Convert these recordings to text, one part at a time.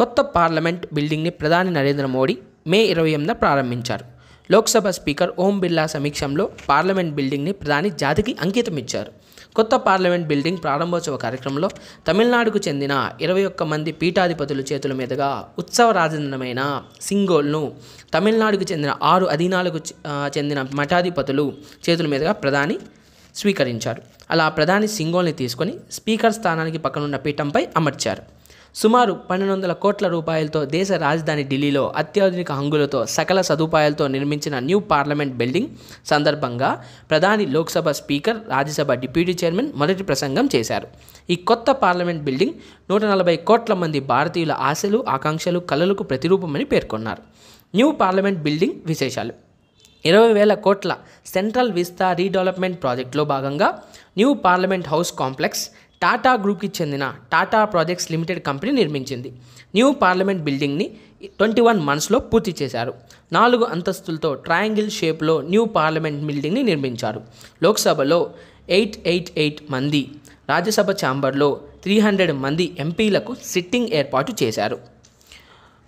కొత్త పార్లమెంట్ బిల్డింగ్ని ప్రధాని నరేంద్ర మోడీ మే ఇరవై ఎనిమిదిన ప్రారంభించారు లోక్సభ స్పీకర్ ఓం బిర్లా సమీక్షంలో పార్లమెంట్ బిల్డింగ్ని ప్రధాని జాతికి అంకితం ఇచ్చారు కొత్త పార్లమెంట్ బిల్డింగ్ ప్రారంభోత్సవ కార్యక్రమంలో తమిళనాడుకు చెందిన ఇరవై ఒక్క మంది పీఠాధిపతుల చేతుల మీదుగా ఉత్సవ రాజధానమైన సింగోల్ను తమిళనాడుకు చెందిన ఆరు అధీనాలకు చెందిన మఠాధిపతులు చేతుల మీదుగా ప్రధాని స్వీకరించారు అలా ప్రధాని సింగోల్ని తీసుకొని స్పీకర్ స్థానానికి పక్కనున్న పీఠంపై అమర్చారు సుమారు పన్నెండు వందల కోట్ల రూపాయలతో దేశ రాజధాని ఢిల్లీలో అత్యాధునిక హంగులతో సకల సదుపాయాలతో నిర్మించిన న్యూ పార్లమెంట్ బిల్డింగ్ సందర్భంగా ప్రధాని Lok Sabha speaker Rajya Sabha deputy chairman మొదటి ప్రసంగం చేశారు ఈ కొత్త పార్లమెంట్ బిల్డింగ్ నూట నలభై కోట్ల మంది భారతీయుల ఆశలు ఆకాంక్షలు కళలకు ప్రతిరూపమని పేర్కొన్నారు న్యూ పార్లమెంట్ బిల్డింగ్ విశేషాలు ఇరవై వేల కోట్ల సెంట్రల్ విస్తా రీడెవలప్మెంట్ ప్రాజెక్టులో భాగంగా new parliament house complex Tata గ్రూప్కి చెందిన టాటా ప్రాజెక్ట్స్ లిమిటెడ్ కంపెనీ నిర్మించింది న్యూ పార్లమెంట్ బిల్డింగ్ని ట్వంటీ వన్ మంత్స్లో పూర్తి చేశారు నాలుగు అంతస్తులతో ట్రయాంగిల్ షేప్లో న్యూ పార్లమెంట్ బిల్డింగ్ని నిర్మించారు లోక్సభలో ఎయిట్ ఎయిట్ ఎయిట్ మంది రాజ్యసభ ఛాంబర్లో త్రీ హండ్రెడ్ మంది ఎంపీలకు సిట్టింగ్ ఏర్పాటు చేశారు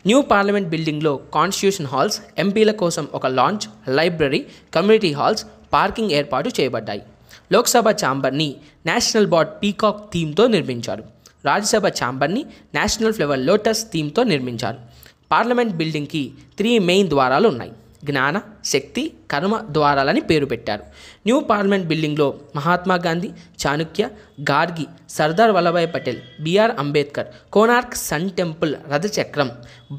న్యూ పార్లమెంట్ బిల్డింగ్లో కాన్స్టిట్యూషన్ హాల్స్ ఎంపీల కోసం ఒక lounge library community halls parking ఏర్పాటు చేయబడ్డాయి లోక్సభ ఛాంబర్ని నేషనల్ బాట్ పీకాక్ థీమ్తో నిర్మించారు రాజ్యసభ ఛాంబర్ని నేషనల్ ఫ్లవర్ లోటస్ థీమ్తో నిర్మించారు పార్లమెంట్ బిల్డింగ్కి త్రీ మెయిన్ ద్వారాలు ఉన్నాయి జ్ఞాన శక్తి కర్మ ద్వారాలని పేరు పెట్టారు న్యూ పార్లమెంట్ బిల్డింగ్లో Mahatma Gandhi Chanakya Gargi Sardar Vallabhbhai Patel B R Ambedkar Konark sun temple రథచక్రం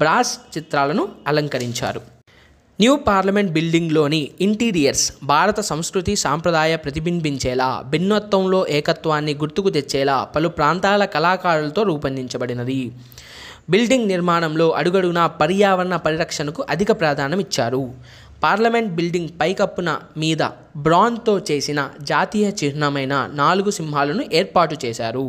బ్రాస్ చిత్రాలను అలంకరించారు న్యూ పార్లమెంట్ బిల్డింగ్లోని ఇంటీరియర్స్ భారత సంస్కృతి సాంప్రదాయ ప్రతిబింబించేలా భిన్నత్వంలో ఏకత్వాన్ని గుర్తుకు తెచ్చేలా పలు ప్రాంతాల కళాకారులతో రూపొందించబడినది బిల్డింగ్ నిర్మాణంలో అడుగడుగునా పర్యావరణ పరిరక్షణకు అధిక ప్రాధాన్యం ఇచ్చారు పార్లమెంట్ బిల్డింగ్ పైకప్పున మీద బ్రాన్తో చేసిన జాతీయ చిహ్నమైన నాలుగు సింహాలను ఏర్పాటు చేశారు